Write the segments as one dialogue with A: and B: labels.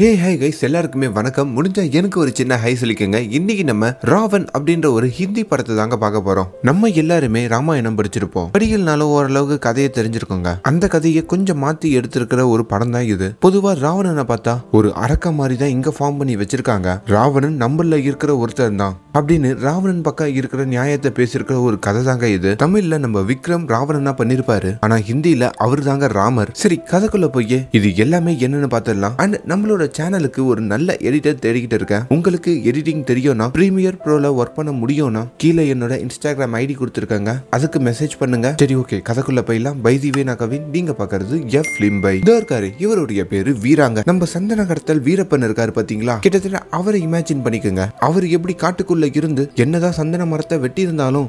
A: ஹே hi guys எல்லாருக்குமே வணக்கம் முடிஞ்சா எனக்கு ஒரு சின்ன ஹை சொல்லிக்கோங்க இன்னைக்கு நம்ம ராவன் அப்படின்ற ஒரு ஹிந்தி படத்தை தாங்க பார்க்க போகிறோம் நம்ம எல்லாருமே ராமாயணம் படிச்சிருப்போம் படிகள்னால ஓரளவுக்கு கதையை தெரிஞ்சிருக்கோங்க அந்த கதையை கொஞ்சம் மாற்றி எடுத்திருக்கிற ஒரு படம் தான் இது பொதுவாக ராவணனை பார்த்தா ஒரு அரக்க மாதிரி தான் இங்கே ஃபார்ம் பண்ணி வச்சிருக்காங்க ராவணன் நம்மள இருக்கிற ஒருத்தர் தான் அப்படின்னு ராவணன் பக்கம் இருக்கிற நியாயத்தை பேசியிருக்கிற ஒரு கதை தாங்க இது தமிழ்ல நம்ம விக்ரம் ராவணனா பண்ணியிருப்பாரு ஆனால் ஹிந்தியில் அவர் தாங்க ராமர் சரி கதைக்குள்ள போய் இது எல்லாமே என்னன்னு பாத்திரலாம் அண்ட் நம்மளோட என்னோட சேனலுக்கு ஒரு நல்ல எடிட்டர் தேடிக்கிட்டு இருக்கேன் உங்களுக்கு எடிட்டிங் தெரியும்னா ப்ரீமியர் ப்ரோல ஒர்க் பண்ண முடியும்னா கீழே என்னோட இன்ஸ்டாகிராம் ஐடி கொடுத்துருக்காங்க அதுக்கு மெசேஜ் பண்ணுங்க சரி ஓகே கதைக்குள்ள போயிடலாம் பைதிவே நகவின் கவின் நீங்க பாக்குறது எஃப் லிம்பை இருக்காரு இவருடைய பேரு வீராங்க நம்ம சந்தன கடத்தல் வீரப்பன் இருக்காரு பாத்தீங்களா கிட்டத்தட்ட அவரை இமேஜின் பண்ணிக்கோங்க அவர் எப்படி காட்டுக்குள்ள இருந்து என்னதான் சந்தன மரத்தை வெட்டி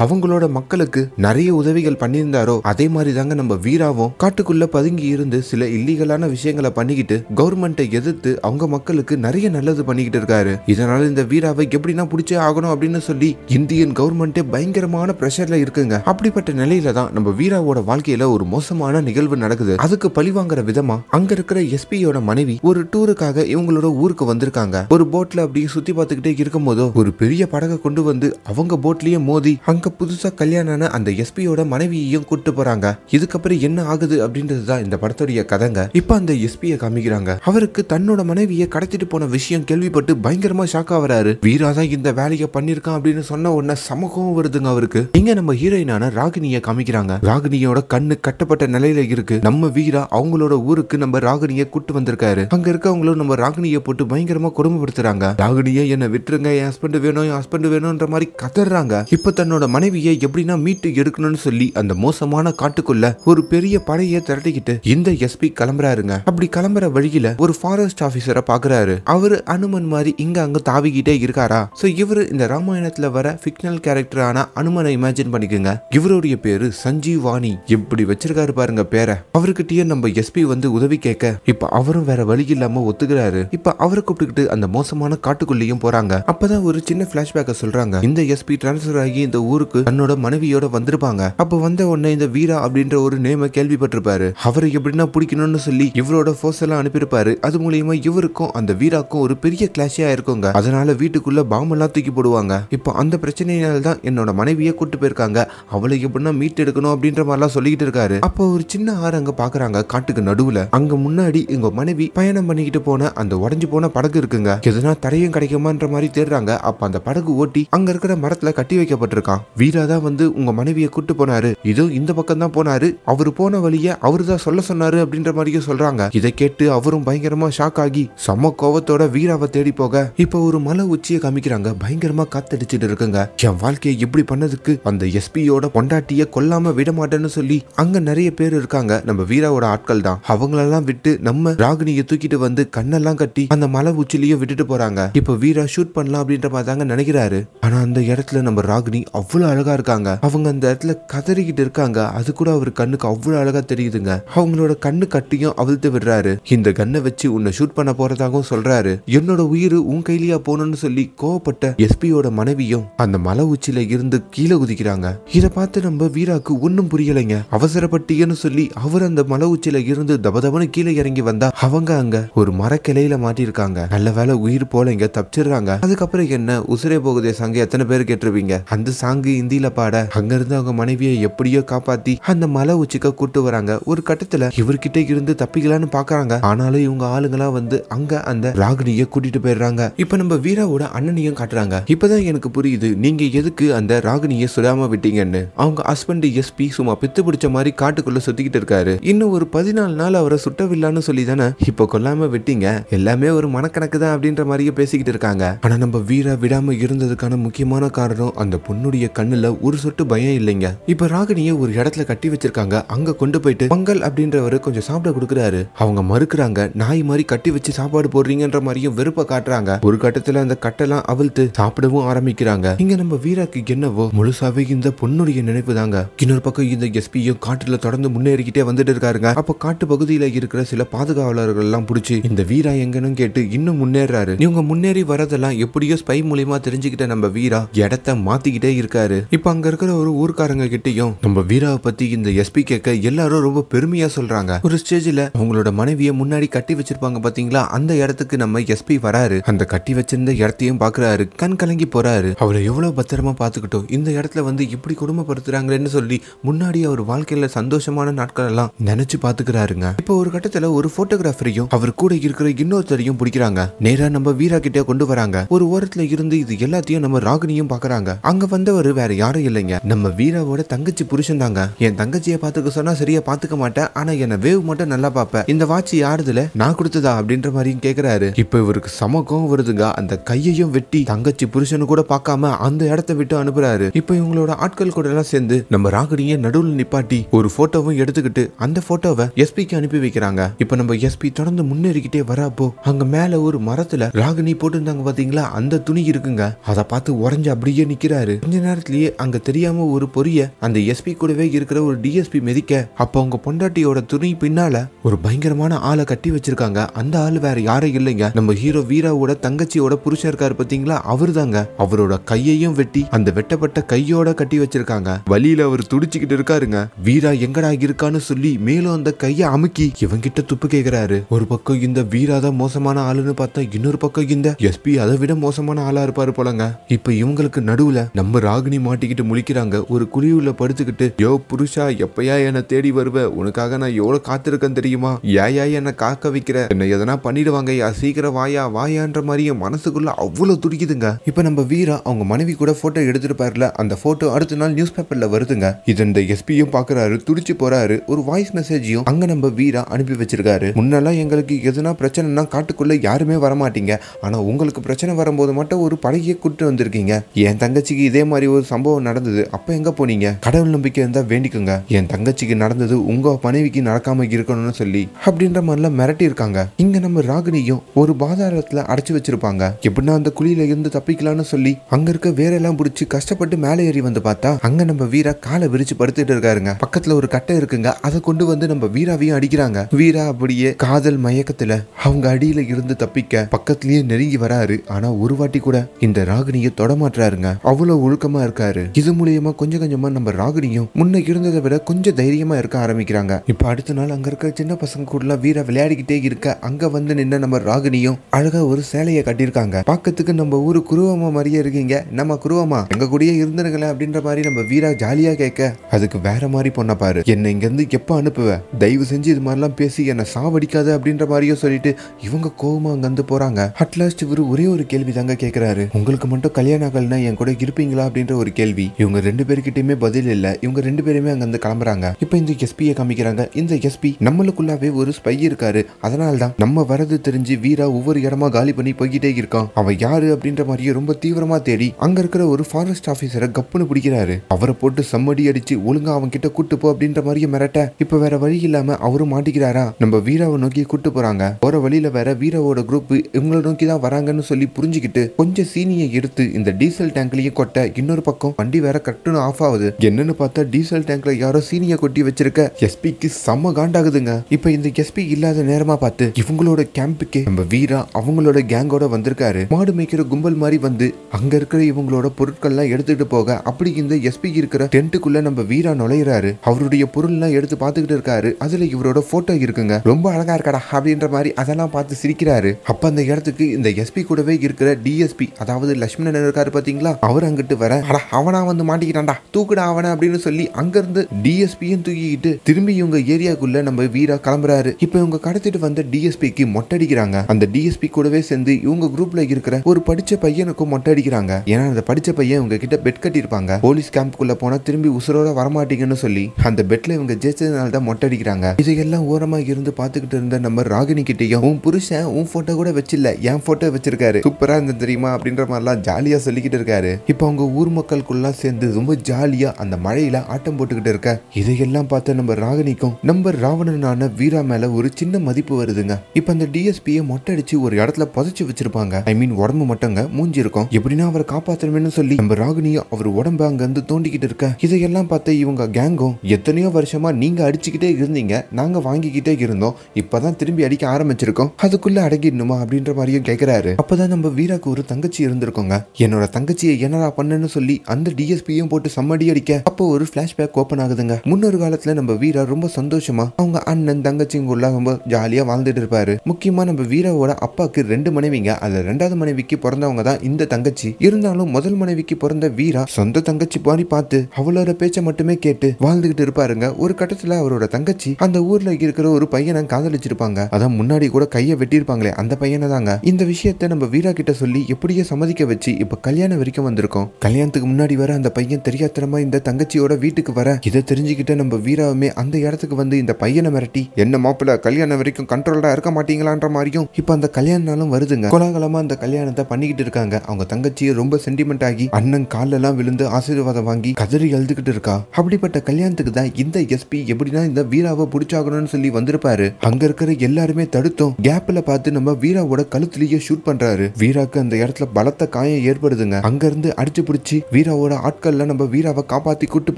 A: அவங்களோட மக்களுக்கு நிறைய உதவிகள் பண்ணியிருந்தாரோ அதே மாதிரி தாங்க நம்ம வீராவும் காட்டுக்குள்ள பதுங்கி இருந்து சில இல்லீகலான விஷயங்களை பண்ணிக்கிட்டு கவர்மெண்ட்டை எதிர்த்து அவங்க மக்களுக்கு நிறைய நல்லது பண்ணிக்கிட்டு இருக்காரு இதனால இந்த வீராவை எப்படின்னா பிடிச்சே ஆகணும் அப்படின்னு சொல்லி இந்தியன் கவர்மெண்ட்டே பயங்கரமான ப்ரெஷர்ல இருக்குங்க அப்படிப்பட்ட நிலையில தான் நம்ம வீராவோட வாழ்க்கையில ஒரு மோசமான நிகழ்வு நடக்குது அதுக்கு பழி வாங்குற விதமா அங்க இருக்கிற எஸ்பியோட மனைவி ஒரு டூருக்காக இவங்களோட ஊருக்கு வந்திருக்காங்க ஒரு போட்ல அப்படியே சுத்தி பார்த்துக்கிட்டே இருக்கும் போதோ ஒரு பெரிய படகை கொண்டு வந்து அவங்க போட்லயே மோதி அங்க புதுசா கல்யாணான அந்த எஸ்பியோட மனைவியையும் கூட்டு போறாங்க இதுக்கப்புறம் என்ன ஆகுது அப்படின்றது தான் இந்த படத்துடைய கதைங்க இப்ப அந்த எஸ்பியை காமிக்கிறாங்க அவருக்கு தன்னோட மனைவியை கடத்திட்டு போன விஷயம் கேள்விப்பட்டு பயங்கரமா ஷாக்கா வராரு வீரா தான் இந்த வேலையை பண்ணிருக்கான் அப்படின்னு சொன்ன உடனே சமகம் வருதுங்க அவருக்கு இங்க நம்ம ஹீரோயினான ராகினிய காமிக்கிறாங்க ராகினியோட கண்ணு கட்டப்பட்ட நிலையில இருக்கு நம்ம வீரா அவங்களோட ஊருக்கு நம்ம ராகினிய கூட்டு வந்திருக்காரு அங்க இருக்கவங்களும் நம்ம ராகினிய போட்டு பயங்கரமா கொடுமைப்படுத்துறாங்க ராகினிய என்ன விட்டுருங்க என் ஹஸ்பண்ட் வேணும் என் ஹஸ்பண்ட் வேணும்ன்ற மாதிரி கத்துறாங்க இப்ப தன்னோட மனைவியை எப்படின்னா மீட்டு எடுக்கணும்னு சொல்லி அந்த மோசமான காட்டுக்குள்ள ஒரு பெரிய படையை திரட்டிக்கிட்டு இந்த எஸ்பி கிளம்புறாருங்க அப்படி கிளம்புற வழியில ஒரு ஃபாரஸ்ட் ஆபீஸ் ஈஸ்வரை பாக்குறாரு அவர் அனுமன் மாதிரி இங்க அங்க தாவிக்கிட்டே இருக்காரா சோ இவரு இந்த ராமாயணத்துல வர கேரக்டர் கேரக்டரான அனுமனை இமேஜின் பண்ணிக்கோங்க இவருடைய பேரு சஞ்சீவ் வாணி எப்படி வச்சிருக்காரு பாருங்க பேரை அவர்கிட்டயே நம்ம எஸ்பி வந்து உதவி கேட்க இப்ப அவரும் வேற வழி இல்லாம ஒத்துக்கிறாரு இப்ப அவரை கூப்பிட்டுக்கிட்டு அந்த மோசமான காட்டுக்குள்ளேயும் போறாங்க அப்பதான் ஒரு சின்ன பிளாஷ்பேக்க சொல்றாங்க இந்த எஸ்பி டிரான்ஸ்பர் ஆகி இந்த ஊருக்கு தன்னோட மனைவியோட வந்திருப்பாங்க அப்ப வந்த உடனே இந்த வீரா அப்படின்ற ஒரு நேம கேள்விப்பட்டிருப்பாரு அவரை எப்படின்னா பிடிக்கணும்னு சொல்லி இவரோட ஃபோர்ஸ் எல்லாம் அனுப்பியிருப்பாரு அது மூலியமா இவர் இவருக்கும் அந்த வீராக்கும் ஒரு பெரிய கிளாஷியா இருக்குங்க அதனால வீட்டுக்குள்ள எல்லாம் தூக்கி போடுவாங்க இப்போ அந்த பிரச்சனையினால தான் என்னோட மனைவியை கூட்டு போயிருக்காங்க அவளை எப்படின்னா மீட் எடுக்கணும் அப்படின்ற மாதிரிலாம் சொல்லிக்கிட்டு இருக்காரு அப்போ ஒரு சின்ன ஆறு அங்க பாக்குறாங்க காட்டுக்கு நடுவுல அங்க முன்னாடி எங்க மனைவி பயணம் பண்ணிக்கிட்டு போன அந்த உடஞ்சு போன படகு இருக்குங்க எதுனா தடையும் கிடைக்குமான்ற மாதிரி தேடுறாங்க அப்ப அந்த படகு ஓட்டி அங்க இருக்கிற மரத்துல கட்டி வைக்கப்பட்டிருக்கான் வீரா தான் வந்து உங்க மனைவியை கூட்டு போனாரு இதோ இந்த பக்கம் தான் போனாரு அவரு போன வழிய அவரு தான் சொல்ல சொன்னாரு அப்படின்ற மாதிரியும் சொல்றாங்க இதை கேட்டு அவரும் பயங்கரமா ஷாக் ஆகி ஆகி சம கோவத்தோட வீராவ தேடி போக இப்ப ஒரு மலை உச்சியை காமிக்கிறாங்க பயங்கரமா காத்தடிச்சிட்டு இருக்குங்க என் வாழ்க்கையை இப்படி பண்ணதுக்கு அந்த எஸ்பியோட பொண்டாட்டிய கொல்லாம விட மாட்டேன்னு சொல்லி அங்க நிறைய பேர் இருக்காங்க நம்ம வீராவோட ஆட்கள் தான் அவங்களெல்லாம் விட்டு நம்ம ராகினிய தூக்கிட்டு வந்து கண்ணெல்லாம் கட்டி அந்த மலை உச்சிலேயே விட்டுட்டு போறாங்க இப்ப வீரா ஷூட் பண்ணலாம் அப்படின்ற மாதிரி தாங்க நினைக்கிறாரு ஆனா அந்த இடத்துல நம்ம ராகினி அவ்வளவு அழகா இருக்காங்க அவங்க அந்த இடத்துல கதறிக்கிட்டு இருக்காங்க அது கூட அவர் கண்ணுக்கு அவ்வளவு அழகா தெரியுதுங்க அவங்களோட கண்ணு கட்டியும் அவிழ்த்து விடுறாரு இந்த கண்ணை வச்சு உன்னை ஷூட் பண்ண பண்ண போறதாகவும் சொல்றாரு என்னோட உயிர் உன் கையிலயா போனும்னு சொல்லி கோவப்பட்ட எஸ்பியோட மனைவியும் அந்த மலை உச்சியில இருந்து கீழே குதிக்கிறாங்க இத பார்த்து நம்ம வீராக்கு ஒன்னும் புரியலைங்க அவசரப்பட்டியன்னு சொல்லி அவர் அந்த மலை உச்சியில இருந்து தபதபனு கீழே இறங்கி வந்தா அவங்க அங்க ஒரு மரக்கிளையில மாட்டிருக்காங்க நல்ல வேலை உயிர் போல இங்க தப்பிச்சிடுறாங்க அதுக்கப்புறம் என்ன உசுரே போகுதே சாங்க எத்தனை பேர் கேட்டிருப்பீங்க அந்த சாங்கு இந்தியில பாட அங்க இருந்து அவங்க மனைவியை எப்படியோ காப்பாத்தி அந்த மலை உச்சிக்க கூட்டு வராங்க ஒரு கட்டத்துல இவர்கிட்ட இருந்து தப்பிக்கலான்னு பாக்குறாங்க ஆனாலும் இவங்க ஆளுங்களா வந்து வந்து அங்க அந்த ராகினிய கூட்டிட்டு போயிடுறாங்க இப்ப நம்ம வீராவோட அண்ணனையும் காட்டுறாங்க இப்பதான் எனக்கு புரியுது நீங்க எதுக்கு அந்த ராகினிய சுடாம விட்டீங்கன்னு அவங்க ஹஸ்பண்ட் எஸ்பி சும்மா பித்து பிடிச்ச மாதிரி காட்டுக்குள்ள சுத்திக்கிட்டு இருக்காரு இன்னும் ஒரு பதினாலு நாள் அவரை சுட்டவில்லான்னு சொல்லி தானே இப்ப கொல்லாம விட்டீங்க எல்லாமே ஒரு மனக்கணக்கு தான் அப்படின்ற மாதிரியே பேசிக்கிட்டு இருக்காங்க ஆனா நம்ம வீரா விடாம இருந்ததுக்கான முக்கியமான காரணம் அந்த பொண்ணுடைய கண்ணுல ஒரு சொட்டு பயம் இல்லைங்க இப்ப ராகினிய ஒரு இடத்துல கட்டி வச்சிருக்காங்க அங்க கொண்டு போயிட்டு பொங்கல் அப்படின்றவரு கொஞ்சம் சாப்பிட கொடுக்குறாரு அவங்க மறுக்கிறாங்க நாய் மாதிரி கட்டி வச்சு வச்சு சாப்பாடு போடுறீங்கன்ற மாதிரியும் வெறுப்பை காட்டுறாங்க ஒரு கட்டத்துல அந்த கட்டெல்லாம் அவிழ்த்து சாப்பிடவும் ஆரம்பிக்கிறாங்க இங்க நம்ம வீராக்கு என்னவோ முழுசாவே இந்த பொண்ணுடைய நினைப்பு தாங்க இன்னொரு பக்கம் இந்த எஸ்பியும் காட்டுல தொடர்ந்து முன்னேறிக்கிட்டே வந்துட்டு இருக்காருங்க அப்ப காட்டு பகுதியில இருக்கிற சில பாதுகாவலர்கள் எல்லாம் பிடிச்சி இந்த வீரா எங்கன்னு கேட்டு இன்னும் முன்னேறாரு இவங்க முன்னேறி வரதெல்லாம் எப்படியோ ஸ்பை மூலியமா தெரிஞ்சுக்கிட்ட நம்ம வீரா இடத்த மாத்திக்கிட்டே இருக்காரு இப்ப அங்க இருக்கிற ஒரு ஊர்க்காரங்க கிட்டயும் நம்ம வீராவை பத்தி இந்த எஸ்பி கேட்க எல்லாரும் ரொம்ப பெருமையா சொல்றாங்க ஒரு ஸ்டேஜ்ல அவங்களோட மனைவியை முன்னாடி கட்டி வச்சிருப்பாங்க பாத்தீங்களா பாத்தீங்களா அந்த இடத்துக்கு நம்ம எஸ்பி வராரு அந்த கட்டி வச்சிருந்த இடத்தையும் பாக்குறாரு கண் கலங்கி போறாரு அவரை எவ்வளவு பத்திரமா பாத்துக்கிட்டோம் இந்த இடத்துல வந்து இப்படி குடும்பப்படுத்துறாங்கன்னு சொல்லி முன்னாடி அவர் வாழ்க்கையில சந்தோஷமான நாட்கள் எல்லாம் நினைச்சு பாத்துக்கிறாருங்க இப்ப ஒரு கட்டத்துல ஒரு போட்டோகிராஃபரையும் அவர் கூட இருக்கிற இன்னொருத்தரையும் பிடிக்கிறாங்க நேரா நம்ம வீரா கிட்டே கொண்டு வராங்க ஒரு ஓரத்துல இருந்து இது எல்லாத்தையும் நம்ம ராகினியும் பாக்குறாங்க அங்க வந்தவர் வேற யாரும் இல்லைங்க நம்ம வீராவோட தங்கச்சி புருஷன் தாங்க என் தங்கச்சியை பாத்துக்க சொன்னா சரியா பாத்துக்க மாட்டேன் ஆனா என்ன வேவ் மட்டும் நல்லா பாப்பேன் இந்த வாட்ச் யாருதுல நான் கொடுத்ததா அப்படின்னு அப்படின்ற மாதிரியும் கேக்குறாரு இப்போ இவருக்கு சமக்கம் வருதுங்க அந்த கையையும் வெட்டி தங்கச்சி புருஷனு கூட பார்க்காம அந்த இடத்த விட்டு அனுப்புறாரு இப்போ இவங்களோட ஆட்கள் கூட எல்லாம் சேர்ந்து நம்ம ராகுடிய நடுவில் நிப்பாட்டி ஒரு போட்டோவும் எடுத்துக்கிட்டு அந்த போட்டோவை எஸ்பிக்கு அனுப்பி வைக்கிறாங்க இப்போ நம்ம எஸ்பி தொடர்ந்து முன்னேறிக்கிட்டே வராப்போ அங்க மேல ஒரு மரத்துல ராகுணி போட்டிருந்தாங்க பாத்தீங்களா அந்த துணி இருக்குங்க அதை பார்த்து உறைஞ்சு அப்படியே நிக்கிறாரு கொஞ்ச நேரத்திலேயே அங்க தெரியாம ஒரு பொரிய அந்த எஸ்பி கூடவே இருக்கிற ஒரு டிஎஸ்பி மெதிக்க அப்போ அவங்க பொண்டாட்டியோட துணி பின்னால ஒரு பயங்கரமான ஆளை கட்டி வச்சிருக்காங்க அந்த ஆள் ஆள் வேற யாரும் இல்லைங்க நம்ம ஹீரோ வீராவோட தங்கச்சியோட புருஷன் இருக்காரு பாத்தீங்களா அவரு தாங்க அவரோட கையையும் வெட்டி அந்த வெட்டப்பட்ட கையோட கட்டி வச்சிருக்காங்க வழியில அவர் துடிச்சுக்கிட்டு இருக்காருங்க வீரா எங்கடா இருக்கான்னு சொல்லி மேலும் அந்த கையை அமுக்கி இவங்கிட்ட துப்பு கேக்குறாரு ஒரு பக்கம் இந்த வீரா தான் மோசமான ஆளுன்னு பார்த்தா இன்னொரு பக்கம் இந்த எஸ்பி அதை விட மோசமான ஆளா இருப்பாரு போலங்க இப்ப இவங்களுக்கு நடுவுல நம்ம ராகினி மாட்டிக்கிட்டு முழிக்கிறாங்க ஒரு குழியுள்ள படுத்துக்கிட்டு யோ புருஷா எப்பயா என்ன தேடி வருவ உனக்காக நான் எவ்வளவு காத்திருக்கேன் தெரியுமா ஏயா என்ன காக்க வைக்கிற என்ன எதனா பண்ணிடுவாங்கய்யா சீக்கிரம் வாயா வாயான்ற மாதிரியும் மனசுக்குள்ளே அவ்வளோ துடிக்குதுங்க இப்போ நம்ம வீரா அவங்க மனைவி கூட ஃபோட்டோ எடுத்துருப்பார்ல அந்த ஃபோட்டோ அடுத்த நாள் நியூஸ் பேப்பரில் வருதுங்க இது இந்த எஸ்பியும் பாக்குறாரு துடிச்சு போகிறாரு ஒரு வாய்ஸ் மெசேஜையும் அங்கே நம்ம வீரா அனுப்பி வச்சிருக்காரு முன்னெல்லாம் எங்களுக்கு எதுனா பிரச்சனைனா காட்டுக்குள்ளே யாருமே வரமாட்டீங்க ஆனால் உங்களுக்கு பிரச்சனை வரும்போது மட்டும் ஒரு பழகிய கூட்டு வந்திருக்கீங்க என் தங்கச்சிக்கு இதே மாதிரி ஒரு சம்பவம் நடந்தது அப்போ எங்கே போனீங்க கடவுள் நம்பிக்கை இருந்தால் வேண்டிக்கோங்க என் தங்கச்சிக்கு நடந்தது உங்கள் மனைவிக்கு நடக்காம இருக்கணும்னு சொல்லி அப்படின்ற மாதிரிலாம் மிரட்டி இருக்காங்க இங்கே நம்ம ராகினியும் ஒரு பாதாரத்துல அடைச்சு வச்சிருப்பாங்க எப்படின்னா அந்த குழியில இருந்து தப்பிக்கலாம்னு சொல்லி அங்க இருக்க வேரெல்லாம் பிடிச்சி கஷ்டப்பட்டு மேலே ஏறி வந்து பார்த்தா அங்க நம்ம வீரா காலை விரிச்சு படுத்துட்டு இருக்காருங்க பக்கத்துல ஒரு கட்டை இருக்குங்க அதை கொண்டு வந்து நம்ம வீராவையும் அடிக்கிறாங்க வீரா அப்படியே காதல் மயக்கத்துல அவங்க அடியில இருந்து தப்பிக்க பக்கத்துலயே நெருங்கி வராரு ஆனா ஒரு வாட்டி கூட இந்த ராகினிய தொடமாட்டுறாருங்க அவ்வளவு ஒழுக்கமா இருக்காரு இது மூலியமா கொஞ்சம் கொஞ்சமா நம்ம ராகினியும் முன்ன இருந்ததை விட கொஞ்சம் தைரியமா இருக்க ஆரம்பிக்கிறாங்க இப்ப அடுத்த நாள் அங்க இருக்க சின்ன பசங்க கூட வீரா விளையாடிக்கிட்டே இருக்க அங்க வந்து நின்ன நம்ம ராகினியும் அழகா ஒரு சேலையை கட்டியிருக்காங்க பக்கத்துக்கு நம்ம ஊரு குருவம்மா மாதிரியே இருக்கீங்க நம்ம குருவம்மா எங்க கூடயே இருந்திருக்கல அப்படின்ற மாதிரி நம்ம வீரா ஜாலியா கேட்க அதுக்கு வேற மாதிரி பொண்ணை பாரு என்ன இங்க இருந்து எப்ப அனுப்புவ தயவு செஞ்சு இது மாதிரிலாம் பேசி என்ன சாவடிக்காது அப்படின்ற மாதிரியும் சொல்லிட்டு இவங்க கோவமா அங்க இருந்து போறாங்க அட்லாஸ்ட் இவரு ஒரே ஒரு கேள்வி தாங்க கேக்குறாரு உங்களுக்கு மட்டும் கல்யாணம் ஆகல்னா என் கூட இருப்பீங்களா அப்படின்ற ஒரு கேள்வி இவங்க ரெண்டு பேருக்கிட்டயுமே பதில் இல்ல இவங்க ரெண்டு பேருமே அங்க இருந்து கிளம்புறாங்க இப்ப இந்த எஸ்பியை காமிக்கிறாங்க இந்த எஸ்பி நம்மளுக்குள்ளாவே ஒரு ஸ்பை இருக்காரு அதனால தான் நம்ம அவன் வரது தெரிஞ்சு வீரா ஒவ்வொரு இடமா காலி பண்ணி போய்கிட்டே இருக்கான் அவன் யாரு அப்படின்ற மாதிரியே ரொம்ப தீவிரமா தேடி அங்க இருக்கிற ஒரு ஃபாரஸ்ட் ஆபீசரை கப்புன்னு பிடிக்கிறாரு அவரை போட்டு சம்மடி அடிச்சு ஒழுங்கா அவன் கிட்ட கூட்டு போ அப்படின்ற மாதிரியே மிரட்ட இப்ப வேற வழி இல்லாம அவரும் மாட்டிக்கிறாரா நம்ம வீராவை நோக்கி கூட்டு போறாங்க போற வழியில வேற வீராவோட குரூப் இவங்களை நோக்கி தான் வராங்கன்னு சொல்லி புரிஞ்சுக்கிட்டு கொஞ்சம் சீனியை எடுத்து இந்த டீசல் டேங்க்லயே கொட்ட இன்னொரு பக்கம் வண்டி வேற கட்டுன்னு ஆஃப் ஆகுது என்னன்னு பார்த்தா டீசல் டேங்க்ல யாரோ சீனியை கொட்டி வச்சிருக்க எஸ்பிக்கு செம்ம காண்டாகுதுங்க இப்ப இந்த எஸ்பி இல்லாத நேரமா பார்த்து இவங்களோட அவங்களோட கேம்புக்கு நம்ம வீரா அவங்களோட கேங்கோட வந்திருக்காரு மாடு மேய்க்கிற கும்பல் மாதிரி வந்து அங்க இருக்கிற இவங்களோட பொருட்கள்லாம் எடுத்துட்டு போக அப்படி இந்த எஸ்பி இருக்கிற டென்ட்டுக்குள்ள நம்ம வீரா நுழையிறாரு அவருடைய பொருள்லாம் எடுத்து பார்த்துக்கிட்டு இருக்காரு அதுல இவரோட போட்டோ இருக்குங்க ரொம்ப அழகா இருக்காடா அப்படின்ற மாதிரி அதெல்லாம் பார்த்து சிரிக்கிறாரு அப்ப அந்த இடத்துக்கு இந்த எஸ்பி கூடவே இருக்கிற டிஎஸ்பி அதாவது லட்சுமணன் இருக்காரு பாத்தீங்களா அவர் அங்கிட்டு வர அவனா வந்து மாட்டிக்கிட்டான்டா தூக்குடா அவன அப்படின்னு சொல்லி அங்கிருந்து டிஎஸ்பியும் தூக்கிக்கிட்டு திரும்பி இவங்க ஏரியாக்குள்ள நம்ம வீரா கிளம்புறாரு இப்ப இவங்க கடத்திட்டு வந்த டிஎஸ்பிக்கு விஜய்க்கு மொட்டடிக்கிறாங்க அந்த டிஎஸ்பி கூடவே சேர்ந்து இவங்க குரூப்ல இருக்கிற ஒரு படிச்ச பையனுக்கும் மொட்டடிக்கிறாங்க ஏன்னா அந்த படிச்ச பையன் இவங்க கிட்ட பெட் கட்டியிருப்பாங்க போலீஸ் கேம்ப்குள்ள போனா திரும்பி உசுரோட வரமாட்டீங்கன்னு சொல்லி அந்த பெட்ல இவங்க ஜெயிச்சதுனால தான் மொட்டடிக்கிறாங்க இதையெல்லாம் ஓரமா இருந்து பாத்துக்கிட்டு இருந்த நம்ம ராகினி கிட்டையும் உன் புருஷன் உன் போட்டோ கூட வச்சில்ல என் போட்டோ வச்சிருக்காரு சூப்பரா இருந்தது தெரியுமா அப்படின்ற மாதிரிலாம் ஜாலியா சொல்லிக்கிட்டு இருக்காரு இப்போ அவங்க ஊர் மக்களுக்குள்ளா சேர்ந்து ரொம்ப ஜாலியா அந்த மழையில ஆட்டம் போட்டுக்கிட்டு இருக்க இதையெல்லாம் பார்த்து நம்ம ராகினிக்கும் நம்ம ராவணனான வீரா மேல ஒரு சின்ன மதிப்பு வருதுங்க இப்ப அந்த டிஎஸ்பியை மொட்டை அடிச்சு ஒரு இடத்துல புதைச்சு வச்சிருப்பாங்க ஐ மீன் உடம்பு மட்டங்க மூஞ்சி இருக்கும் எப்படின்னா அவரை காப்பாத்தணும்னு சொல்லி நம்ம ராகினியை அவர் உடம்பு அங்க இருந்து தோண்டிக்கிட்டு இருக்க இதையெல்லாம் பார்த்து இவங்க கேங்கும் எத்தனையோ வருஷமா நீங்க அடிச்சுக்கிட்டே இருந்தீங்க நாங்க வாங்கிக்கிட்டே இருந்தோம் இப்பதான் திரும்பி அடிக்க ஆரம்பிச்சிருக்கோம் அதுக்குள்ள அடங்கிடணுமா அப்படின்ற மாதிரியும் கேட்கிறாரு அப்பதான் நம்ம வீராக்கு ஒரு தங்கச்சி இருந்திருக்கோங்க என்னோட தங்கச்சியை என்னடா பண்ணுன்னு சொல்லி அந்த டிஎஸ்பியும் போட்டு சம்மடி அடிக்க அப்போ ஒரு பிளாஷ்பேக் ஓப்பன் ஆகுதுங்க முன்னொரு காலத்துல நம்ம வீரா ரொம்ப சந்தோஷமா அவங்க அண்ணன் தங்கச்சிங்க ரொம்ப ஜாலியா வாழ்ந்துட்டு இருப்பாரு முக்கியமாக நம்ம வீராவோட அப்பாவுக்கு ரெண்டு மனைவிங்க அதில் ரெண்டாவது மனைவிக்கு பிறந்தவங்க தான் இந்த தங்கச்சி இருந்தாலும் முதல் மனைவிக்கு பிறந்த வீரா சொந்த தங்கச்சி மாதிரி பார்த்து அவளோட பேச்சை மட்டுமே கேட்டு வாழ்ந்துகிட்டு இருப்பாருங்க ஒரு கட்டத்தில் அவரோட தங்கச்சி அந்த ஊர்ல இருக்கிற ஒரு பையனை காதலிச்சிருப்பாங்க அதான் முன்னாடி கூட கையை வெட்டியிருப்பாங்களே அந்த பையனை தாங்க இந்த விஷயத்த நம்ம வீரா கிட்ட சொல்லி எப்படியோ சம்மதிக்க வச்சு இப்ப கல்யாணம் வரைக்கும் வந்திருக்கோம் கல்யாணத்துக்கு முன்னாடி வர அந்த பையன் தெரியாத்தனமா இந்த தங்கச்சியோட வீட்டுக்கு வர இதை தெரிஞ்சுக்கிட்ட நம்ம வீராவுமே அந்த இடத்துக்கு வந்து இந்த பையனை மிரட்டி என்ன மாப்பிள்ள கல்யாணம் வரைக்கும் கண்ட்ரோல்டா இருக்க மாட்டேன் பாத்தீங்களான்ற மாதிரியும் இப்போ அந்த கல்யாணம் வருதுங்க கோலாகலமா அந்த கல்யாணத்தை பண்ணிக்கிட்டு இருக்காங்க அவங்க தங்கச்சி ரொம்ப சென்டிமெண்ட் ஆகி அண்ணன் எல்லாம் விழுந்து ஆசீர்வாதம் வாங்கி கதறி எழுதுகிட்டு இருக்கா அப்படிப்பட்ட கல்யாணத்துக்கு தான் இந்த எஸ்பி எப்படின்னா இந்த வீராவை பிடிச்சாகணும்னு சொல்லி வந்திருப்பாரு அங்க இருக்கிற எல்லாருமே தடுத்தும் கேப்ல பார்த்து நம்ம வீராவோட கழுத்துலயே ஷூட் பண்றாரு வீராக்கு அந்த இடத்துல பலத்த காயம் ஏற்படுதுங்க அங்க இருந்து அடிச்சு பிடிச்சி வீராவோட ஆட்கள்ல நம்ம வீராவை காப்பாத்தி கூட்டு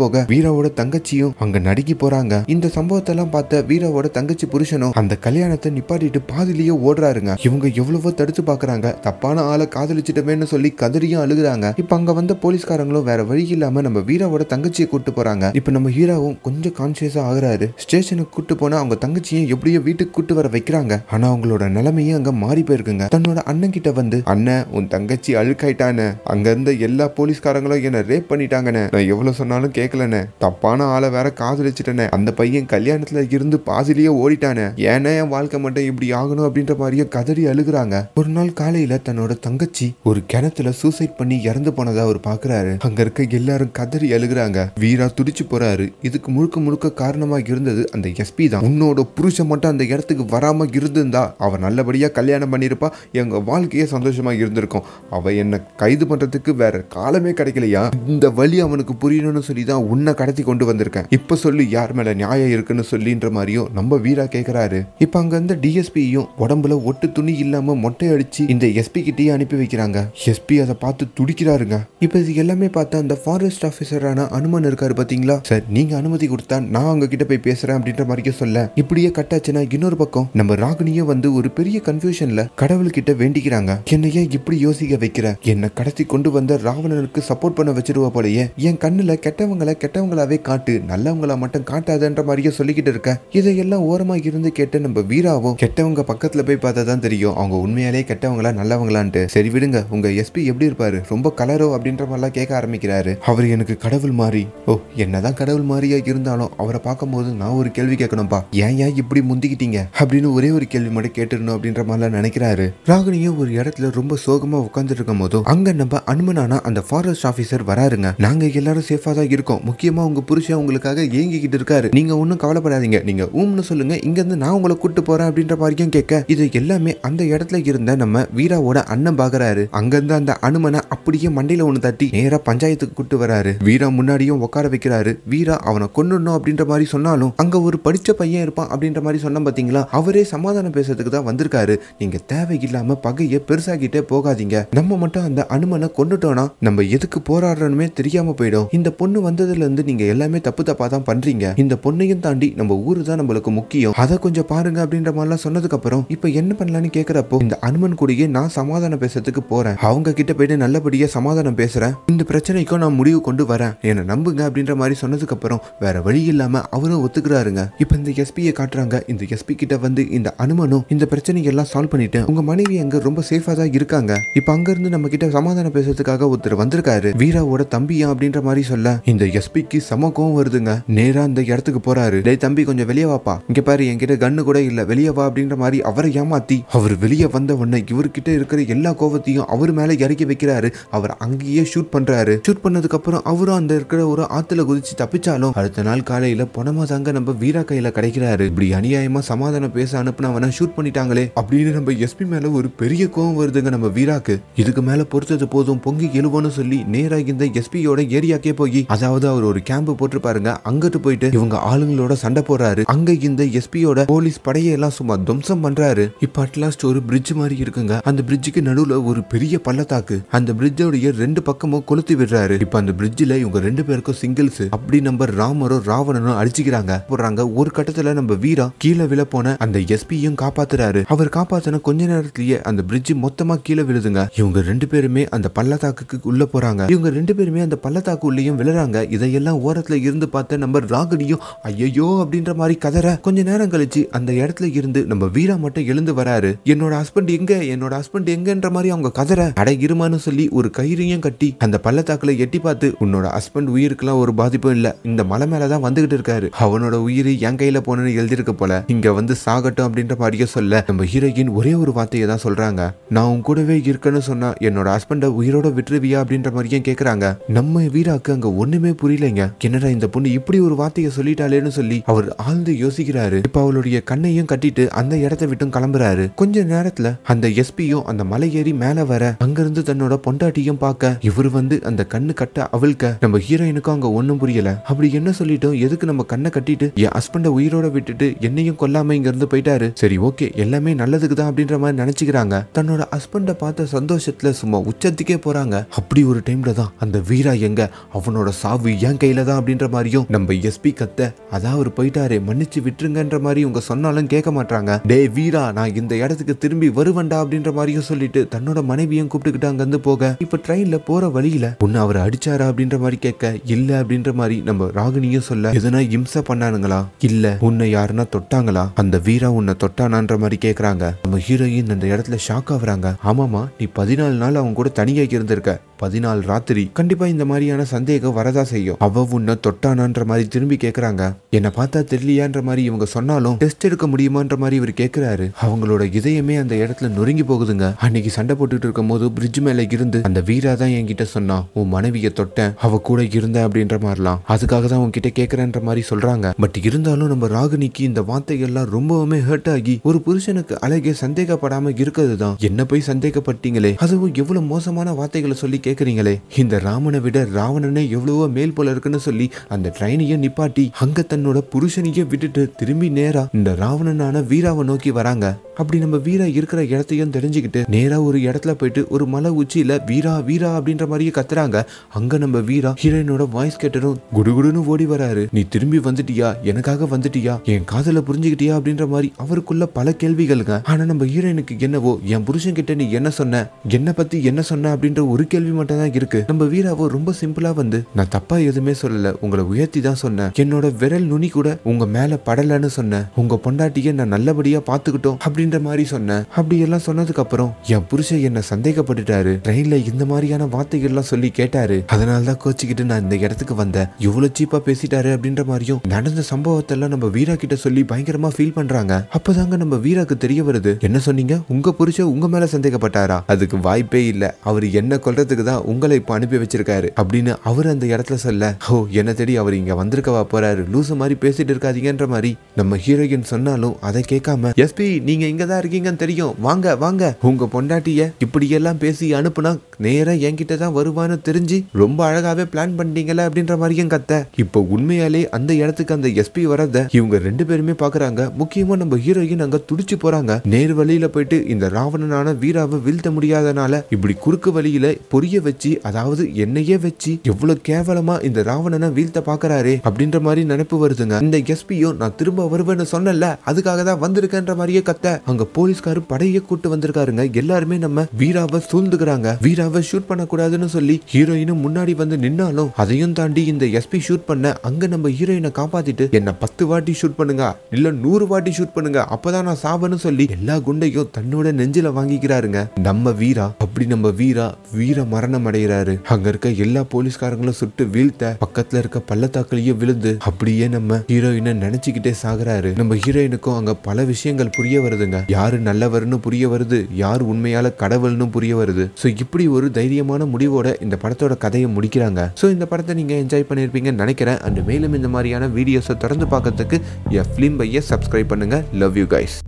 A: போக வீராவோட தங்கச்சியும் அங்க நடுக்கி போறாங்க இந்த சம்பவத்தை எல்லாம் பார்த்த வீராவோட தங்கச்சி புருஷனும் அந்த கல்யாணத்தை நிப்பாட்டிட்டு விட்டுட்டு பாதிலேயே ஓடுறாருங்க இவங்க எவ்வளவோ தடுத்து பாக்குறாங்க தப்பான ஆளை காதலிச்சுட்டவேன்னு சொல்லி கதறியும் அழுகுறாங்க இப்ப அங்க வந்த போலீஸ்காரங்களும் வேற வழி இல்லாம நம்ம வீராவோட தங்கச்சியை கூட்டு போறாங்க இப்ப நம்ம ஹீராவும் கொஞ்சம் கான்சியஸா ஆகுறாரு ஸ்டேஷனுக்கு கூட்டு போனா அவங்க தங்கச்சியை எப்படியோ வீட்டுக்கு கூட்டு வர வைக்கிறாங்க ஆனா அவங்களோட நிலைமையே அங்க மாறி போயிருக்குங்க தன்னோட அண்ணன் கிட்ட வந்து அண்ணன் உன் தங்கச்சி அழுக்காயிட்டானே அங்க இருந்த எல்லா போலீஸ்காரங்களும் என்ன ரேப் பண்ணிட்டாங்கண்ணே நான் எவ்வளவு சொன்னாலும் கேட்கலண்ணே தப்பான ஆளை வேற காதலிச்சிட்டேனே அந்த பையன் கல்யாணத்துல இருந்து பாசிலேயே ஓடிட்டானே ஏன்னா என் வாழ்க்கை மட்டும் இப்படி இப்படி ஆகணும் அப்படின்ற மாதிரியே கதறி அழுகுறாங்க ஒரு நாள் காலையில தன்னோட தங்கச்சி ஒரு கிணத்துல சூசைட் பண்ணி இறந்து போனதா அவர் பாக்குறாரு அங்க இருக்க எல்லாரும் கதறி அழுகுறாங்க வீரா துடிச்சு போறாரு இதுக்கு முழுக்க முழுக்க காரணமா இருந்தது அந்த எஸ்பி தான் உன்னோட புருஷன் மட்டும் அந்த இடத்துக்கு வராம இருந்திருந்தா அவர் நல்லபடியா கல்யாணம் பண்ணிருப்பா எங்க வாழ்க்கையே சந்தோஷமா இருந்திருக்கும் அவ என்ன கைது பண்றதுக்கு வேற காலமே கிடைக்கலையா இந்த வழி அவனுக்கு புரியணும்னு சொல்லி தான் உன்னை கடத்தி கொண்டு வந்திருக்கேன் இப்ப சொல்லி யார் மேல நியாயம் இருக்குன்னு சொல்லின்ற மாதிரியும் நம்ம வீரா கேக்குறாரு இப்ப அங்க இருந்த டிஎஸ்பி எஸ்பியும் உடம்புல ஒட்டு துணி இல்லாம மொட்டை அடிச்சு இந்த எஸ்பி கிட்டயே அனுப்பி வைக்கிறாங்க எஸ்பி அதை பார்த்து துடிக்கிறாருங்க இப்ப இது எல்லாமே பார்த்தா அந்த ஃபாரஸ்ட் ஆஃபீஸரான அனுமன் இருக்காரு பாத்தீங்களா சார் நீங்க அனுமதி கொடுத்தா நான் அவங்க கிட்ட போய் பேசுறேன் அப்படின்ற மாதிரி சொல்ல இப்படியே கட்டாச்சுன்னா இன்னொரு பக்கம் நம்ம ராகினியும் வந்து ஒரு பெரிய கன்ஃபியூஷன்ல கடவுள் கிட்ட வேண்டிக்கிறாங்க என்னையே இப்படி யோசிக்க வைக்கிற என்னை கடத்தி கொண்டு வந்த ராவணனுக்கு சப்போர்ட் பண்ண வச்சிருவா போலயே என் கண்ணுல கெட்டவங்களை கெட்டவங்களாவே காட்டு நல்லவங்களா மட்டும் காட்டாதன்ற மாதிரியே சொல்லிக்கிட்டு இருக்க இதையெல்லாம் ஓரமா இருந்து கேட்ட நம்ம வீராவும் கெட்டவன் கெட்டவங்க பக்கத்துல போய் பார்த்தா தான் தெரியும் அவங்க உண்மையாலே கெட்டவங்களா நல்லவங்களான்ட்டு சரி விடுங்க உங்க எஸ்பி எப்படி இருப்பாரு ரொம்ப கலரோ அப்படின்ற மாதிரிலாம் கேட்க ஆரம்பிக்கிறாரு அவர் எனக்கு கடவுள் மாறி ஓ என்னதான் கடவுள் மாறியா இருந்தாலும் அவரை பார்க்கும்போது நான் ஒரு கேள்வி கேட்கணும்ப்பா ஏன் ஏன் இப்படி முந்திக்கிட்டீங்க அப்படின்னு ஒரே ஒரு கேள்வி மட்டும் கேட்டுடணும் அப்படின்ற மாதிரிலாம் நினைக்கிறாரு ராகுனியும் ஒரு இடத்துல ரொம்ப சோகமா உட்காந்துட்டு இருக்கும் போதும் அங்க நம்ம அனுமனானா அந்த ஃபாரஸ்ட் ஆஃபீஸர் வராருங்க நாங்க எல்லாரும் சேஃபா தான் இருக்கோம் முக்கியமா உங்க புருஷன் உங்களுக்காக ஏங்கிக்கிட்டு இருக்காரு நீங்க ஒன்னும் கவலைப்படாதீங்க நீங்க ஊம்னு சொல்லுங்க இங்க இருந்து நான் உங்களை கூட்டு போறேன் அப்படின்ற மாதிரி வரைக்கும் கேட்க இது எல்லாமே அந்த இடத்துல இருந்த நம்ம வீராவோட அண்ணன் பாக்குறாரு அங்கிருந்து அந்த அனுமனை அப்படியே மண்டையில ஒன்று தட்டி நேரா பஞ்சாயத்துக்கு கூட்டு வராரு வீரா முன்னாடியும் உட்கார வைக்கிறாரு வீரா அவனை கொண்டுடணும் அப்படின்ற மாதிரி சொன்னாலும் அங்க ஒரு படிச்ச பையன் இருப்பான் அப்படின்ற மாதிரி சொன்ன பாத்தீங்களா அவரே சமாதானம் பேசுறதுக்கு தான் வந்திருக்காரு நீங்க தேவையில்லாம பகையை பெருசாகிட்டே போகாதீங்க நம்ம மட்டும் அந்த அனுமனை கொண்டுட்டோம்னா நம்ம எதுக்கு போராடுறோமே தெரியாம போயிடும் இந்த பொண்ணு வந்ததுல இருந்து நீங்க எல்லாமே தப்பு தப்பா தான் பண்றீங்க இந்த பொண்ணையும் தாண்டி நம்ம ஊரு தான் நம்மளுக்கு முக்கியம் அதை கொஞ்சம் பாருங்க அப்படின்ற மாதிரிலாம் சொன்னது சொன்னதுக்கப்புறம் இப்போ என்ன பண்ணலான்னு கேட்குறப்போ இந்த அனுமன் கூடயே நான் சமாதானம் பேசுறதுக்கு போகிறேன் அவங்க கிட்ட போயிட்டு நல்லபடியாக சமாதானம் பேசுகிறேன் இந்த பிரச்சனைக்கும் நான் முடிவு கொண்டு வரேன் என்னை நம்புங்க அப்படின்ற மாதிரி சொன்னதுக்கப்புறம் வேற வழி இல்லாமல் அவரும் ஒத்துக்கிறாருங்க இப்போ இந்த எஸ்பியை காட்டுறாங்க இந்த எஸ்பி கிட்ட வந்து இந்த அனுமனும் இந்த பிரச்சனையெல்லாம் சால்வ் பண்ணிட்டு உங்க மனைவி அங்க ரொம்ப சேஃபா தான் இருக்காங்க இப்போ அங்க இருந்து நம்ம கிட்ட சமாதானம் பேசுறதுக்காக ஒருத்தர் வந்திருக்காரு வீராவோட தம்பியா அப்படின்ற மாதிரி சொல்ல இந்த எஸ்பிக்கு சம கோவம் வருதுங்க நேரா அந்த இடத்துக்கு போறாரு டே தம்பி கொஞ்சம் வெளியே வாப்பா இங்க பாரு என்கிட்ட கண்ணு கூட இல்ல வெளியே வா அப்படின்ற மாதிரி அவரை ஏமாத்தி அவர் வெளியே வந்த உடனே இவர்கிட்ட இருக்கிற எல்லா கோபத்தையும் அவர் மேல இறக்கி வைக்கிறாரு அவர் அங்கேயே ஷூட் பண்றாரு ஷூட் பண்ணதுக்கு அப்புறம் அவரும் அந்த இருக்கிற ஒரு ஆத்துல குதிச்சு தப்பிச்சாலும் அடுத்த நாள் காலையில பணமா தாங்க நம்ம வீரா கையில கிடைக்கிறாரு இப்படி அநியாயமா சமாதானம் பேச அனுப்புனவனா ஷூட் பண்ணிட்டாங்களே அப்படின்னு நம்ம எஸ்பி மேல ஒரு பெரிய கோவம் வருதுங்க நம்ம வீராக்கு இதுக்கு மேல பொறுத்தது போதும் பொங்கி எழுவோன்னு சொல்லி நேராக இந்த எஸ்பியோட ஏரியாக்கே போய் அதாவது அவர் ஒரு கேம்ப் போட்டு பாருங்க அங்கிட்டு போயிட்டு இவங்க ஆளுங்களோட சண்டை போடுறாரு அங்க இந்த எஸ்பியோட போலீஸ் படையெல்லாம் சும்மா கன்சர்ம் பண்றாரு இப்ப அட்லாஸ்ட் ஒரு பிரிட்ஜ் மாதிரி இருக்குங்க அந்த பிரிட்ஜுக்கு நடுவுல ஒரு பெரிய பள்ளத்தாக்கு அந்த பிரிட்ஜோடைய ரெண்டு பக்கமும் கொளுத்தி விடுறாரு இப்ப அந்த பிரிட்ஜ்ல இவங்க ரெண்டு பேருக்கும் சிங்கிள்ஸ் அப்படி நம்ம ராமரும் ராவணனும் அடிச்சுக்கிறாங்க போடுறாங்க ஒரு கட்டத்துல நம்ம வீரா கீழே விழ போன அந்த எஸ்பியும் காப்பாத்துறாரு அவர் காப்பாத்தின கொஞ்ச நேரத்திலேயே அந்த பிரிட்ஜ் மொத்தமா கீழே விழுதுங்க இவங்க ரெண்டு பேருமே அந்த பள்ளத்தாக்குக்கு உள்ள போறாங்க இவங்க ரெண்டு பேருமே அந்த பள்ளத்தாக்கு உள்ளயும் விழுறாங்க இதையெல்லாம் ஓரத்துல இருந்து பார்த்த நம்ம ராகுனியும் ஐயோ அப்படின்ற மாதிரி கதற கொஞ்ச நேரம் கழிச்சு அந்த இடத்துல இருந்து நம்ம வீரா மட்டும் எழுந்து வராரு என்னோட ஹஸ்பண்ட் எங்க என்னோட ஹஸ்பண்ட் எங்கன்ற மாதிரி அவங்க கதற அட இருமான்னு சொல்லி ஒரு கயிறையும் கட்டி அந்த பள்ளத்தாக்குல எட்டி பார்த்து உன்னோட ஹஸ்பண்ட் உயிருக்குலாம் ஒரு பாதிப்பும் இல்ல இந்த மலை மேலதான் வந்துகிட்டு இருக்காரு அவனோட உயிர் என் கையில போனேன்னு எழுதிருக்க போல இங்க வந்து சாகட்டும் அப்படின்ற மாதிரியே சொல்ல நம்ம ஹீரோயின் ஒரே ஒரு வார்த்தையை தான் சொல்றாங்க நான் உன் கூடவே இருக்கேன்னு சொன்னா என்னோட ஹஸ்பண்ட உயிரோட விட்டுருவியா அப்படின்ற மாதிரியும் கேக்குறாங்க நம்ம வீராக்கு அங்க ஒண்ணுமே புரியலைங்க என்னடா இந்த பொண்ணு இப்படி ஒரு வார்த்தையை சொல்லிட்டாலேன்னு சொல்லி அவர் ஆழ்ந்து யோசிக்கிறாரு இப்ப அவளுடைய கண்ணையும் கட்டிட்டு அந்த இடத்தை இடத்த விட்டும் கிளம்புறாரு கொஞ்ச நேரத்துல அந்த எஸ்பியும் அந்த மலை ஏறி மேல வர அங்கிருந்து தன்னோட பொண்டாட்டியும் பார்க்க இவர் வந்து அந்த கண்ணு கட்ட அவளுக்க நம்ம ஹீரோயினுக்கும் அங்க ஒண்ணும் புரியல அப்படி என்ன சொல்லிட்டோம் எதுக்கு நம்ம கண்ணை கட்டிட்டு என் ஹஸ்பண்ட உயிரோட விட்டுட்டு என்னையும் கொல்லாம இங்க இருந்து போயிட்டாரு சரி ஓகே எல்லாமே நல்லதுக்கு தான் அப்படின்ற மாதிரி நினைச்சுக்கிறாங்க தன்னோட ஹஸ்பண்ட பார்த்த சந்தோஷத்துல சும்மா உச்சத்துக்கே போறாங்க அப்படி ஒரு டைம்ல தான் அந்த வீரா எங்க அவனோட சாவு என் கையில தான் அப்படின்ற மாதிரியும் நம்ம எஸ்பி கத்த அதான் அவர் போயிட்டாரு மன்னிச்சு விட்டுருங்கன்ற மாதிரி உங்க சொன்னாலும் கேட்க மாட்டாங்க டே வீரா நான் இந்த இடத்துக்கு திரும்பி வருவண்டா அப்படின்ற மாதிரியும் சொல்லிட்டு தன்னோட மனைவியும் கூப்பிட்டுக்கிட்டு அங்கேருந்து போக இப்போ ட்ரெயினில் போகிற வழியில ஒன்று அவர் அடிச்சாரா அப்படின்ற மாதிரி கேட்க இல்லை அப்படின்ற மாதிரி நம்ம ராகினியும் சொல்ல எதனா இம்ச பண்ணானுங்களா இல்லை உன்னை யாருன்னா தொட்டாங்களா அந்த வீரா உன்னை தொட்டானான்ற மாதிரி கேட்குறாங்க நம்ம ஹீரோயின் அந்த இடத்துல ஷாக் ஆகுறாங்க ஆமாமா நீ பதினாலு நாள் அவங்க கூட தனியாக இருந்திருக்க பதினாலு ராத்திரி கண்டிப்பா இந்த மாதிரியான சந்தேகம் வரதா செய்யும் அவ உன்னை தொட்டானான்ற மாதிரி திரும்பி கேட்குறாங்க என்னை பார்த்தா தெரியலையான்ற மாதிரி இவங்க சொன்னாலும் டெஸ்ட் எடுக்க முடியுமான்ற மாதிரி இவர் கேட்குறாரு அவங்களோட இதயமே அந்த இடத்துல நொறுங்கி போகுதுங்க அன்னைக்கு சண்டை போட்டுட்டு இருக்கும் போது பிரிட்ஜ் மேல இருந்து அந்த வீரா தான் என்கிட்ட சொன்னா உன் மனைவியை தொட்டேன் அவ கூட இருந்த அப்படின்ற மாதிரிலாம் அதுக்காக தான் உன்கிட்ட கேட்குறேன்ற மாதிரி சொல்றாங்க பட் இருந்தாலும் நம்ம ராகினிக்கு இந்த வார்த்தைகள்லாம் ரொம்பவுமே ஹர்ட் ஆகி ஒரு புருஷனுக்கு அழகே சந்தேகப்படாம இருக்கிறது தான் என்ன போய் சந்தேகப்பட்டீங்களே அதுவும் எவ்வளவு மோசமான வார்த்தைகளை சொல்லி கேக்குறீங்களே இந்த ராமனை விட ராவணனே எவ்வளவோ மேல் போல இருக்குன்னு சொல்லி அந்த ட்ரெயினையே நிப்பாட்டி அங்க தன்னோட புருஷனையே விட்டுட்டு திரும்பி நேரா இந்த ராவணனான வீராவ நோக்கி வராங்க அப்படி நம்ம வீரா இருக்கிற இடத்தையும் தெரிஞ்சுக்கிட்டு நேராக ஒரு இடத்துல போயிட்டு ஒரு மலை உச்சியில் வீரா வீரா அப்படின்ற மாதிரியே கத்துறாங்க அங்கே நம்ம வீரா ஹீரோயினோட வாய்ஸ் கேட்டரும் குடுகுடுன்னு ஓடி வராரு நீ திரும்பி வந்துட்டியா எனக்காக வந்துட்டியா என் காதல புரிஞ்சுக்கிட்டியா அப்படின்ற மாதிரி அவருக்குள்ள பல கேள்விகளுங்க ஆனால் நம்ம ஹீரோயினுக்கு என்னவோ என் புருஷன் கிட்ட நீ என்ன சொன்ன என்னை பற்றி என்ன சொன்ன அப்படின்ற ஒரு கேள்வி மட்டும் தான் இருக்கு நம்ம வீராவோ ரொம்ப சிம்பிளாக வந்து நான் தப்பாக எதுவுமே சொல்லலை உங்களை உயர்த்தி தான் சொன்னேன் என்னோட விரல் நுனி கூட உங்கள் மேலே படலைன்னு சொன்னேன் உங்கள் பொண்டாட்டியை நான் நல்லபடியாக சரியா பாத்துக்கிட்டோம் அப்படின்ற மாதிரி சொன்னேன் அப்படி எல்லாம் சொன்னதுக்கு அப்புறம் என் புருஷன் என்ன சந்தேகப்பட்டுட்டாரு ட்ரெயின்ல இந்த மாதிரியான வார்த்தைகள் எல்லாம் சொல்லி கேட்டாரு அதனால தான் கோச்சிக்கிட்டு நான் இந்த இடத்துக்கு வந்தேன் இவ்வளவு சீப்பா பேசிட்டாரு அப்படின்ற மாதிரியும் நடந்த சம்பவத்தெல்லாம் நம்ம வீரா கிட்ட சொல்லி பயங்கரமா ஃபீல் பண்றாங்க அப்பதாங்க நம்ம வீராக்கு தெரிய வருது என்ன சொன்னீங்க உங்க புருஷன் உங்க மேல சந்தேகப்பட்டாரா அதுக்கு வாய்ப்பே இல்ல அவர் என்ன கொல்றதுக்கு தான் உங்களை இப்போ அனுப்பி வச்சிருக்காரு அப்படின்னு அவர் அந்த இடத்துல சொல்ல ஓ என்ன தேடி அவர் இங்க வந்திருக்கவா போறாரு லூசு மாதிரி பேசிட்டு இருக்காதீங்கன்ற மாதிரி நம்ம ஹீரோயின் சொன்னாலும் அதை கேட்காம எஸ்பி நீங்க இங்க தான் இருக்கீங்கன்னு தெரியும் வாங்க வாங்க உங்க பொண்டாட்டிய இப்படியெல்லாம் பேசி அனுப்புனா நேரா என்கிட்ட தான் வருவான்னு தெரிஞ்சு ரொம்ப அழகாவே பிளான் பண்ணீங்கள அப்படின்ற மாதிரியும் கத்த இப்போ உண்மையாலே அந்த இடத்துக்கு அந்த எஸ்பி வரத இவங்க ரெண்டு பேருமே பாக்குறாங்க முக்கியமா நம்ம ஹீரோயின் அங்க துடிச்சு போறாங்க நேர் வழியில போயிட்டு இந்த ராவணனான வீராவை வீழ்த்த முடியாதனால இப்படி குறுக்கு வழியில பொரிய வச்சு அதாவது என்னையே வச்சு எவ்வளவு கேவலமா இந்த ராவணனை வீழ்த்த பாக்குறாரே அப்படின்ற மாதிரி நினைப்பு வருதுங்க இந்த எஸ்பியும் நான் திரும்ப வருவேன்னு சொன்னல அதுக்காக தான் வந்திருக்கேன் இருக்கன்ற மாதிரியே கத்த அங்க போலீஸ்காரு படையை கூட்டு வந்திருக்காருங்க எல்லாருமே நம்ம வீராவ சூழ்ந்துக்கிறாங்க வீராவை ஷூட் பண்ணக்கூடாதுன்னு சொல்லி ஹீரோயினும் முன்னாடி வந்து நின்னாலும் அதையும் தாண்டி இந்த எஸ்பி ஷூட் பண்ண அங்க நம்ம ஹீரோயினை காப்பாத்திட்டு என்ன பத்து வாட்டி ஷூட் பண்ணுங்க இல்ல நூறு வாட்டி ஷூட் பண்ணுங்க அப்பதான் நான் சாவன்னு சொல்லி எல்லா குண்டையும் தன்னோட நெஞ்சில வாங்கிக்கிறாருங்க நம்ம வீரா அப்படி நம்ம வீரா வீர மரணம் அடைகிறாரு அங்க இருக்க எல்லா போலீஸ்காரங்களும் சுட்டு வீழ்த்த பக்கத்துல இருக்க பள்ளத்தாக்குலயே விழுந்து அப்படியே நம்ம ஹீரோயினை நினைச்சுக்கிட்டே சாகுறாரு நம்ம ஹீரோயினுக்கும் அங்க பல விஷயம் விஷயங்கள் புரிய வருதுங்க யாரு நல்லவர்னு புரிய வருது யார் உண்மையால கடவுள்னு புரிய வருது ஸோ இப்படி ஒரு தைரியமான முடிவோட இந்த படத்தோட கதையை முடிக்கிறாங்க ஸோ இந்த படத்தை நீங்க என்ஜாய் பண்ணியிருப்பீங்கன்னு நினைக்கிறேன் அண்ட் மேலும் இந்த மாதிரியான வீடியோஸை தொடர்ந்து பார்க்கறதுக்கு என் ஃபிலிம் பையை சப்ஸ்கிரைப் பண்ணுங்க லவ் யூ கைஸ்